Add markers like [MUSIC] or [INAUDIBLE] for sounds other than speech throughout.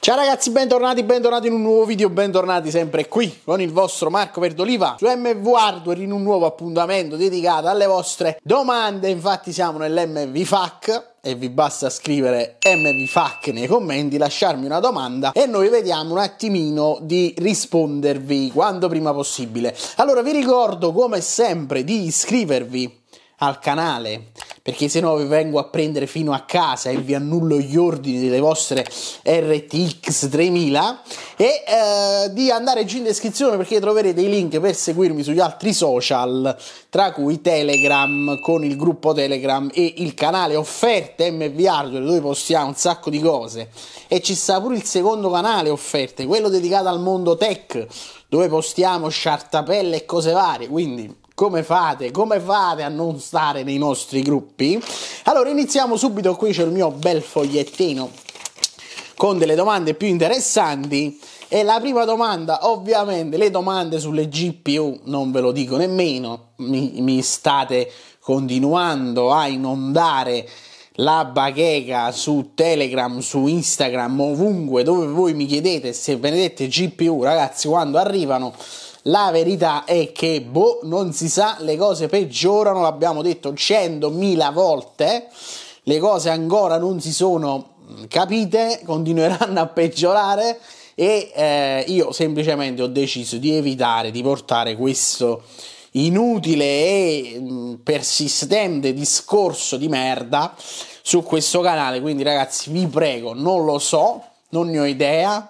Ciao ragazzi, bentornati, bentornati in un nuovo video, bentornati sempre qui con il vostro Marco Verdoliva su MV Hardware in un nuovo appuntamento dedicato alle vostre domande, infatti siamo nell'MV FAC e vi basta scrivere MV FAC nei commenti, lasciarmi una domanda e noi vediamo un attimino di rispondervi quanto prima possibile. Allora vi ricordo come sempre di iscrivervi al canale perché se no vi vengo a prendere fino a casa e vi annullo gli ordini delle vostre RTX 3000 e eh, di andare giù in descrizione perché troverete i link per seguirmi sugli altri social tra cui Telegram con il gruppo Telegram e il canale offerte MV Hardware dove postiamo un sacco di cose e ci sta pure il secondo canale offerte quello dedicato al mondo tech dove postiamo sciartapelle e cose varie quindi come fate? Come fate a non stare nei nostri gruppi? Allora iniziamo subito, qui c'è il mio bel fogliettino con delle domande più interessanti. E la prima domanda, ovviamente, le domande sulle GPU non ve lo dico nemmeno, mi, mi state continuando a inondare la bacheca su Telegram, su Instagram, ovunque dove voi mi chiedete se benedette GPU, ragazzi, quando arrivano la verità è che, boh, non si sa, le cose peggiorano, l'abbiamo detto 100.000 volte, le cose ancora non si sono capite, [LAUGHS] continueranno a peggiorare e eh, io semplicemente ho deciso di evitare di portare questo inutile e persistente discorso di merda su questo canale. Quindi, ragazzi, vi prego, non lo so, non ne ho idea.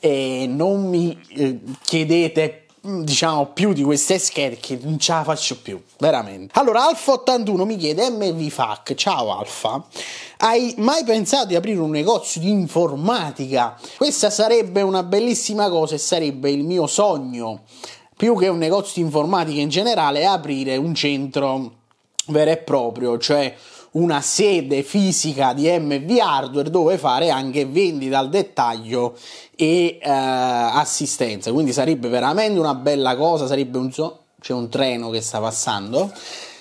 E non mi eh, chiedete Mm, diciamo più di queste scherche non ce la faccio più, veramente. Allora, Alfa81 mi chiede MVFAC, ciao Alfa, hai mai pensato di aprire un negozio di informatica? Questa sarebbe una bellissima cosa e sarebbe il mio sogno, più che un negozio di informatica in generale, aprire un centro vero e proprio, cioè una sede fisica di MV Hardware dove fare anche vendita al dettaglio e eh, assistenza. Quindi sarebbe veramente una bella cosa, sarebbe un so- c'è un treno che sta passando.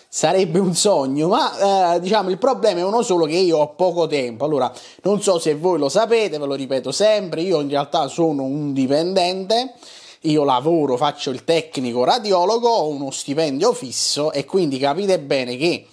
Sarebbe un sogno, ma eh, diciamo il problema è uno solo che io ho poco tempo. Allora, non so se voi lo sapete, ve lo ripeto sempre, io in realtà sono un dipendente io lavoro, faccio il tecnico radiologo, ho uno stipendio fisso e quindi capite bene che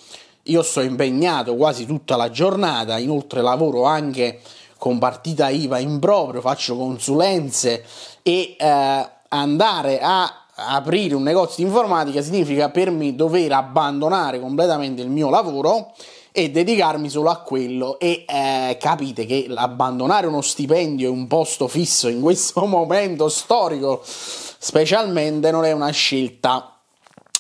io sto impegnato quasi tutta la giornata, inoltre lavoro anche con partita IVA in proprio, faccio consulenze e eh, andare a aprire un negozio di informatica significa per me dover abbandonare completamente il mio lavoro e dedicarmi solo a quello e eh, capite che abbandonare uno stipendio e un posto fisso in questo [LAUGHS] momento storico specialmente non è una scelta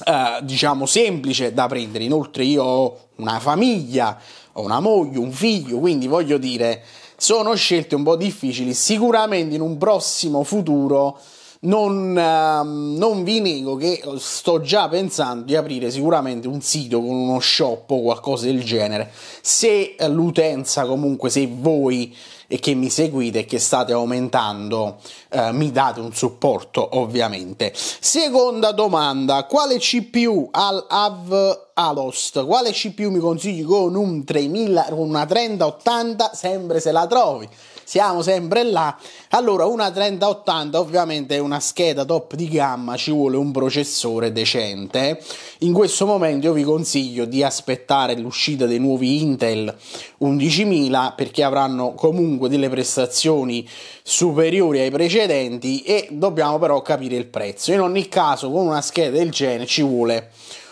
eh, diciamo semplice da prendere. Inoltre io ho una famiglia, ho una moglie, un figlio, quindi voglio dire, sono scelte un po' difficili, sicuramente in un prossimo futuro non, uh, non, vi nego che sto già pensando di aprire sicuramente un sito con uno shop o qualcosa del genere. Se l'utenza, comunque, se voi che mi seguite e che state aumentando uh, mi date un supporto, ovviamente. Seconda domanda: quale CPU al AV Alost? Quale CPU mi consigli con un 3000, con una 3080? Sempre se la trovi siamo sempre là. Allora, una 3080 ovviamente è una scheda top di gamma, ci vuole un processore decente. In questo momento io vi consiglio di aspettare l'uscita dei nuovi Intel 11000 perché avranno comunque delle prestazioni superiori ai precedenti e dobbiamo però capire il prezzo. In ogni caso, con una scheda del genere ci vuole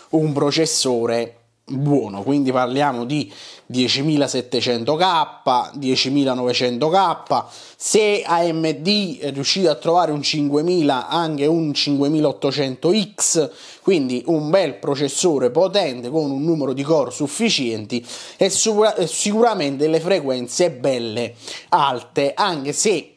un processore decente buono, quindi parliamo di 10.700K, 10.900K, se AMD riuscite a trovare un 5.000 anche un 5.800X, quindi un bel processore potente con un numero di core sufficienti e sicuramente le frequenze belle alte, anche se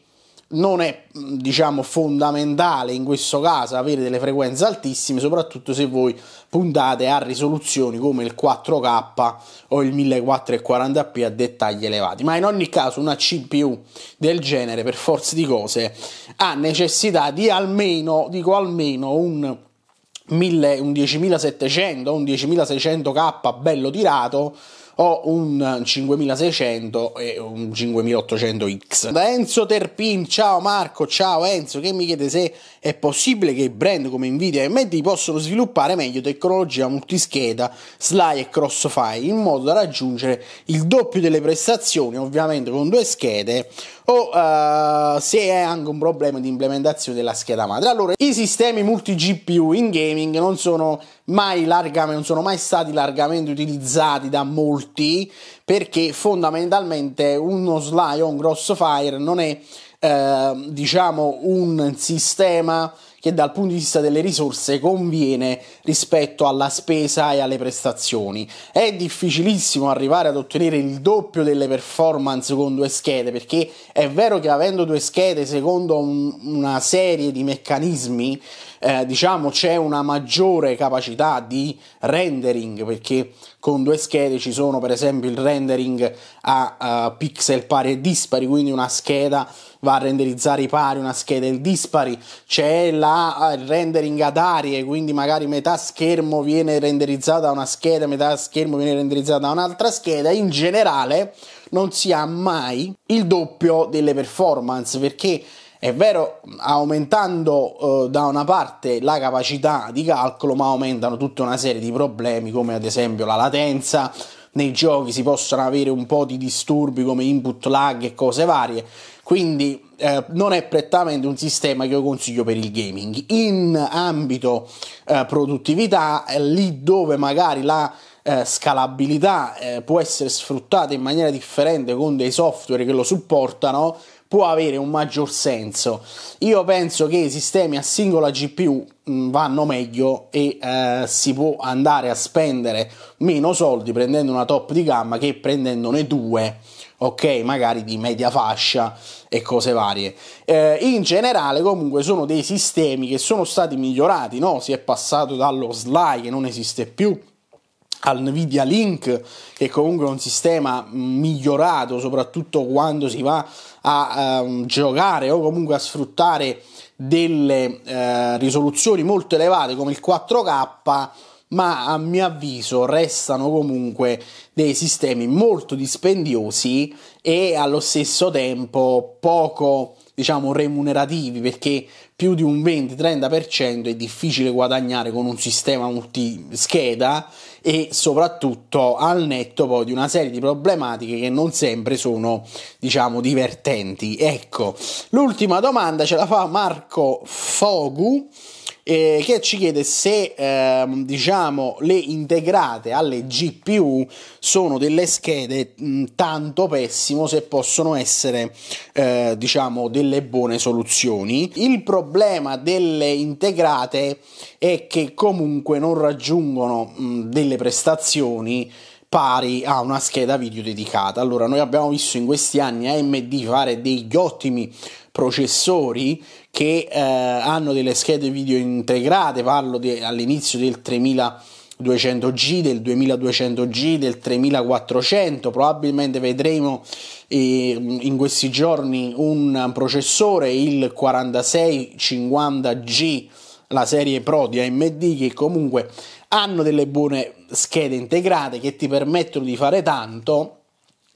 non è mm, diciamo fondamentale in questo caso avere delle frequenze altissime soprattutto se voi puntate a risoluzioni come il 4K o il 1440p a dettagli elevati ma in ogni caso una CPU del genere per forza di cose ha necessità di almeno dico almeno un 10700 un 10700 un 10600K bello tirato ho un 5600 e un 5800X. Da Enzo Terpin, ciao Marco, ciao Enzo, che mi chiede se è possibile che brand come Nvidia e AMD possano sviluppare meglio tecnologia multischeda, SLI e Crossfire in modo da raggiungere il doppio delle prestazioni, ovviamente con due schede o uh, se è anche un problema di implementazione della scheda madre. Allora, i sistemi multi GPU in gaming non sono mai largamente non sono mai stati largamente utilizzati da molti perché fondamentalmente uno SLI o un Crossfire non è Ehm, diciamo un sistema che dal punto di vista delle risorse conviene rispetto alla spesa e alle prestazioni. È difficilissimo arrivare ad ottenere il doppio delle performance con due schede, perché è vero che avendo due schede, secondo un, una serie di meccanismi, eh, diciamo c'è una maggiore capacità di rendering, perché con due schede ci sono per esempio il rendering a uh, pixel pari e dispari, quindi una scheda va a renderizzare i pari, una scheda il dispari, c'è la ha rendering ad arie, quindi magari metà schermo viene renderizzata da una scheda, metà schermo viene renderizzata da un'altra scheda, in generale non si ha mai il doppio delle performance perché è vero, aumentando eh, da una parte la capacità di calcolo, ma aumentano tutta una serie di problemi come ad esempio la latenza, nei giochi si possono avere un po' di disturbi come input lag e cose varie. Quindi eh, non è prettamente un sistema che io consiglio per il gaming. In ambito eh, produttività, eh, lì dove magari la eh, scalabilità eh, può essere sfruttata in maniera differente con dei software che lo supportano, può avere un maggior senso. Io penso che i sistemi a singola GPU mm, vanno meglio e eh, si può andare a spendere meno soldi prendendo una top di gamma che prendendone due ok, magari di media fascia e cose varie. Eh, in generale, comunque, sono dei sistemi che sono stati migliorati, no? Si è passato dallo SLI che non esiste più al Nvidia Link, che comunque è un sistema migliorato, soprattutto quando si va a um, giocare o comunque a sfruttare delle eh, risoluzioni molto elevate come il 4K, ma a mio avviso restano comunque dei sistemi molto dispendiosi e allo stesso tempo poco diciamo remunerativi perché più di un 20-30% è difficile guadagnare con un sistema multischeda e soprattutto al netto poi di una serie di problematiche che non sempre sono diciamo divertenti. Ecco, l'ultima domanda ce la fa Marco Fogu eh, che ci chiede se ehm, diciamo le integrate alle GPU sono delle schede mh, tanto pessimo se possono essere eh, diciamo delle buone soluzioni. Il problema delle integrate e che comunque non raggiungono delle prestazioni pari a una scheda video dedicata. Allora, noi abbiamo visto in questi anni AMD fare degli ottimi processori che eh, hanno delle schede video integrate, parlo di, all'inizio del 3000 200G, del 2200G, del 3400, probabilmente vedremo eh, in questi giorni un processore, il 4650G la serie Pro di AMD che comunque hanno delle buone schede integrate che ti permettono di fare tanto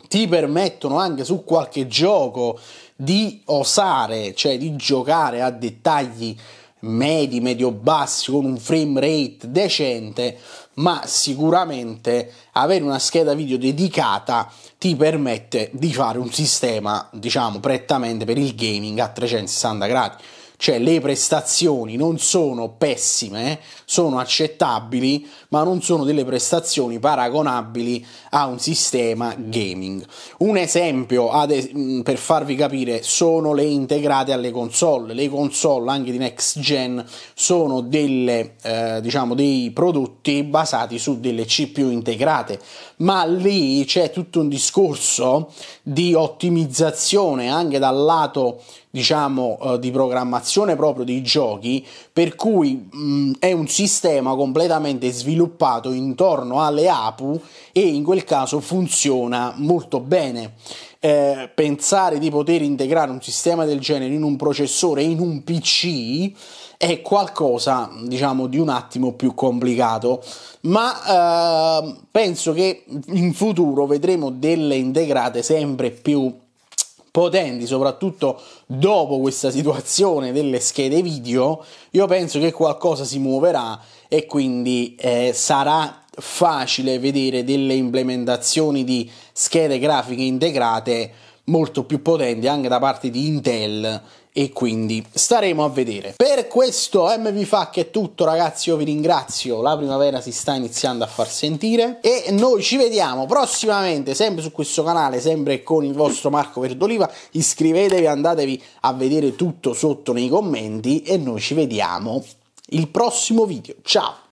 ti permettono anche su qualche gioco di osare, cioè di giocare a dettagli medi, medio-bassi, con un frame rate decente, ma sicuramente avere una scheda video dedicata ti permette di fare un sistema, diciamo, prettamente per il gaming a 360 gradi cioè le prestazioni non sono pessime, eh, sono accettabili, ma non sono delle prestazioni paragonabili a un sistema gaming. Un esempio mm, per farvi capire sono le integrate alle console, le console anche di next gen sono delle, eh, diciamo, dei prodotti basati su delle CPU integrate, ma lì c'è tutto un discorso di ottimizzazione anche dal lato diciamo, eh, di programmazione proprio dei giochi, per cui mh, è un sistema completamente sviluppato intorno alle APU e in quel caso funziona molto bene. Eh, pensare di poter integrare un sistema del genere in un processore, in un PC, è qualcosa diciamo di un attimo più complicato, ma eh, penso che in futuro vedremo delle integrate sempre più potenti, soprattutto dopo questa situazione delle schede video, io penso che qualcosa si muoverà e quindi eh, sarà facile vedere delle implementazioni di schede grafiche integrate molto più potente anche da parte di Intel e quindi staremo a vedere. Per questo MVFAC è tutto ragazzi, io vi ringrazio, la primavera si sta iniziando a far sentire e noi ci vediamo prossimamente sempre su questo canale, sempre con il vostro Marco Verdoliva, iscrivetevi, andatevi a vedere tutto sotto nei commenti e noi ci vediamo il prossimo video, ciao!